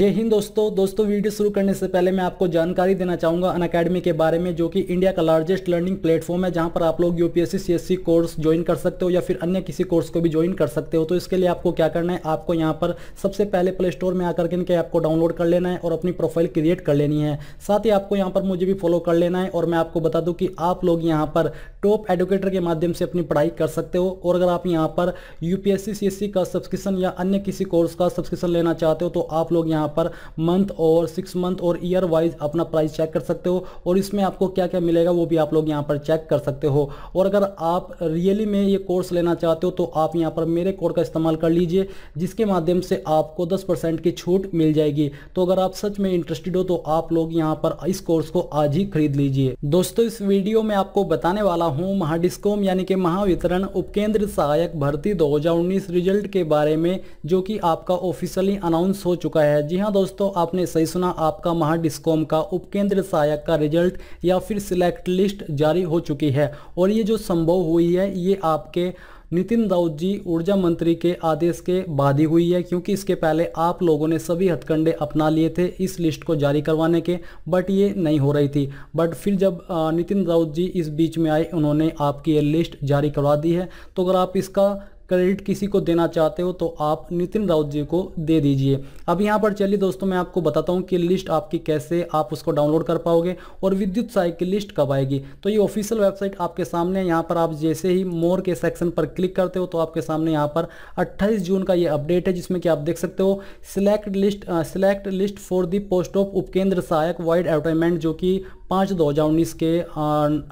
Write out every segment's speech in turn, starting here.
जय हिंद दोस्तों दोस्तों वीडियो शुरू करने से पहले मैं आपको जानकारी देना चाहूँगा अन अकेडमी के बारे में जो कि इंडिया का लार्जेस्ट लर्निंग प्लेटफॉर्म है जहाँ पर आप लोग यूपीएससी सीएससी कोर्स ज्वाइन कर सकते हो या फिर अन्य किसी कोर्स को भी ज्वाइन कर सकते हो तो इसके लिए आपको क्या करना है आपको यहाँ पर सबसे पहले प्ले स्टोर में आकर के इनके ऐप को डाउनलोड कर लेना है और अपनी प्रोफाइल क्रिएट कर लेनी है साथ ही आपको यहाँ पर मुझे भी फॉलो कर लेना है और मैं आपको बता दूँ कि आप लोग यहाँ पर टॉप एडुकेटर के माध्यम से अपनी पढ़ाई कर सकते हो और अगर आप यहाँ पर यूपीएससी सीएससी e का सब्सक्रिप्शन या अन्य किसी कोर्स का सब्सक्रिप्शन लेना चाहते हो तो आप लोग यहाँ पर मंथ और सिक्स मंथ और ईयर वाइज अपना प्राइस चेक कर सकते हो और इसमें आपको क्या क्या मिलेगा वो भी आप लोग यहाँ पर चेक कर सकते हो और अगर आप रियली में ये कोर्स लेना चाहते हो तो आप यहाँ पर मेरे कोड का इस्तेमाल कर लीजिए जिसके माध्यम से आपको दस परसेंट की छूट मिल जाएगी तो अगर आप सच में इंटरेस्टेड हो तो आप लोग यहाँ पर इस कोर्स को आज ही खरीद लीजिए दोस्तों इस वीडियो में आपको बताने वाला रहा हूं महाडिस्कॉम यानी कि महावितरण उपकेंद्र सहायक भर्ती 2019 रिजल्ट के बारे में जो कि आपका ऑफिशियली अनाउंस हो चुका है जी हां दोस्तों आपने सही सुना आपका महाडिस्कॉम का उपकेंद्र सहायक का रिजल्ट या फिर सिलेक्ट लिस्ट जारी हो चुकी है और ये जो संभव हुई है ये आपके नितिन राउत जी ऊर्जा मंत्री के आदेश के बाद ही हुई है क्योंकि इसके पहले आप लोगों ने सभी हथकंडे अपना लिए थे इस लिस्ट को जारी करवाने के बट ये नहीं हो रही थी बट फिर जब नितिन राउत जी इस बीच में आए उन्होंने आपकी ये लिस्ट जारी करवा दी है तो अगर आप इसका क्रेडिट किसी को देना चाहते हो तो आप नितिन राउत जी को दे दीजिए अब यहाँ पर चलिए दोस्तों मैं आपको बताता हूँ कि लिस्ट आपकी कैसे आप उसको डाउनलोड कर पाओगे और विद्युत सहायक की लिस्ट कब आएगी तो ये ऑफिशियल वेबसाइट आपके सामने यहाँ पर आप जैसे ही मोर के सेक्शन पर क्लिक करते हो तो आपके सामने यहाँ पर अट्ठाईस जून का ये अपडेट है जिसमें कि आप देख सकते हो select list select list for the post of उपकेंद्र सहायक वाइड एडवर्टाइजमेंट जो कि पाँच दो हज़ार उन्नीस के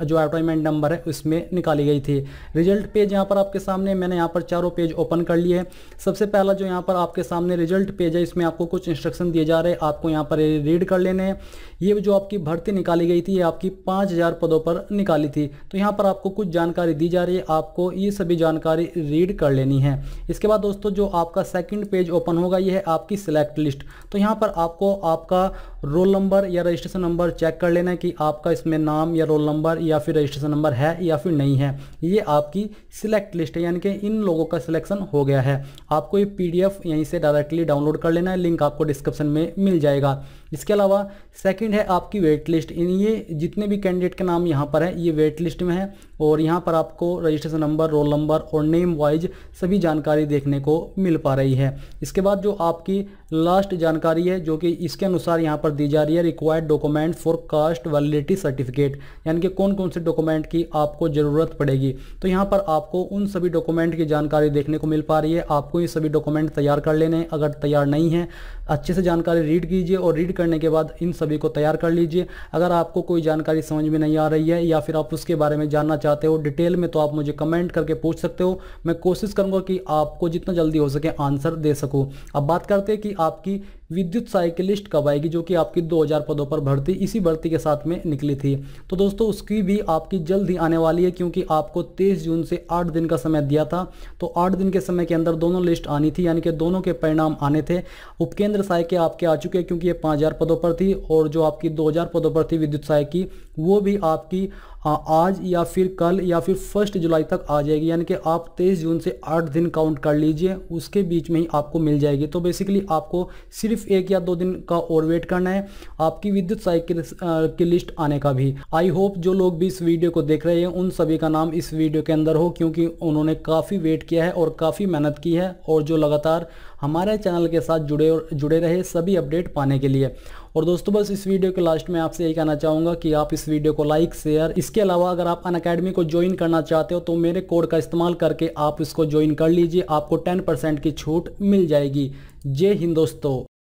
जो एडवर्टाइजमेंट नंबर है उसमें निकाली गई थी रिजल्ट पेज यहाँ पर आपके सामने मैंने यहाँ पर चारों पेज ओपन कर लिए सबसे पहला जो यहाँ पर आपके सामने रिजल्ट पेज है इसमें आपको कुछ इंस्ट्रक्शन दिए जा रहे हैं आपको यहाँ पर रीड कर लेने हैं ये जो आपकी भर्ती निकाली गई थी ये आपकी पाँच हज़ार पदों पर निकाली थी तो यहाँ पर आपको कुछ जानकारी दी जा रही है आपको ये सभी जानकारी रीड कर लेनी है इसके बाद दोस्तों जो आपका सेकेंड पेज ओपन होगा ये है आपकी सिलेक्ट लिस्ट तो यहाँ पर आपको आपका रोल नंबर या रजिस्ट्रेशन नंबर चेक कर लेना है कि कि आपका इसमें नाम या रोल नंबर या फिर रजिस्ट्रेशन नंबर है या फिर नहीं है ये आपकी सिलेक्ट लिस्ट है यानी कि इन लोगों का सिलेक्शन हो गया है आपको ये पी यहीं से डायरेक्टली डाउनलोड कर लेना है लिंक आपको डिस्क्रिप्शन में मिल जाएगा इसके अलावा सेकंड है आपकी वेट लिस्ट इन ये जितने भी कैंडिडेट के नाम यहाँ पर है ये वेट लिस्ट में है और यहाँ पर आपको रजिस्ट्रेशन नंबर रोल नंबर और नेम वाइज सभी जानकारी देखने को मिल पा रही है इसके बाद जो आपकी लास्ट जानकारी है जो कि इसके अनुसार यहाँ पर दी जा रही है required document for caste validity certificate यानी कि कौन कौन से डॉक्यूमेंट की आपको ज़रूरत पड़ेगी तो यहाँ पर आपको उन सभी डॉक्यूमेंट की जानकारी देखने को मिल पा रही है आपको ये सभी डॉक्यूमेंट तैयार कर लेने हैं अगर तैयार नहीं है अच्छे से जानकारी रीड कीजिए और रीड करने के बाद इन सभी को तैयार कर लीजिए अगर आपको कोई जानकारी समझ में नहीं आ रही है या फिर आप उसके बारे में जानना चाहते हो डिटेल में तो आप मुझे कमेंट करके पूछ सकते हो मैं कोशिश करूँगा कि आपको जितना जल्दी हो सके आंसर दे सकूँ अब बात करते हैं कि आपकी विद्युत साइकिलिस्ट कब आएगी जो कि आपकी 2000 पदों पर भर्ती इसी भर्ती के साथ में निकली थी तो दोस्तों उसकी भी आपकी जल्द ही आने वाली है क्योंकि आपको 23 जून से 8 दिन का समय दिया था तो 8 दिन के समय के अंदर दोनों लिस्ट आनी थी यानी कि दोनों के परिणाम आने थे उपकेंद्र सहाय के आपके आ चुके हैं क्योंकि ये पाँच पदों पर थी और जो आपकी दो पदों पर थी विद्युत सहायक की वो भी आपकी आज या फिर कल या फिर फर्स्ट जुलाई तक आ जाएगी यानी कि आप तेईस जून से आठ दिन काउंट कर लीजिए उसके बीच में ही आपको मिल जाएगी तो बेसिकली आपको सिर्फ एक या दो दिन का और वेट करना है आपकी विद्युत साइकिल की लिस्ट आने का भी आई होप जो लोग भी इस वीडियो को देख रहे हैं उन सभी का नाम इस वीडियो के अंदर हो क्योंकि उन्होंने काफ़ी वेट किया है और काफ़ी मेहनत की है और जो लगातार हमारे चैनल के साथ जुड़े जुड़े रहे सभी अपडेट पाने के लिए और दोस्तों बस इस वीडियो के लास्ट में आपसे यही कहना चाहूँगा कि आप इस वीडियो को लाइक शेयर इसके अलावा अगर आप अन अकेडमी को ज्वाइन करना चाहते हो तो मेरे कोड का इस्तेमाल करके आप इसको ज्वाइन कर लीजिए आपको टेन की छूट मिल जाएगी जय हिंद दोस्तों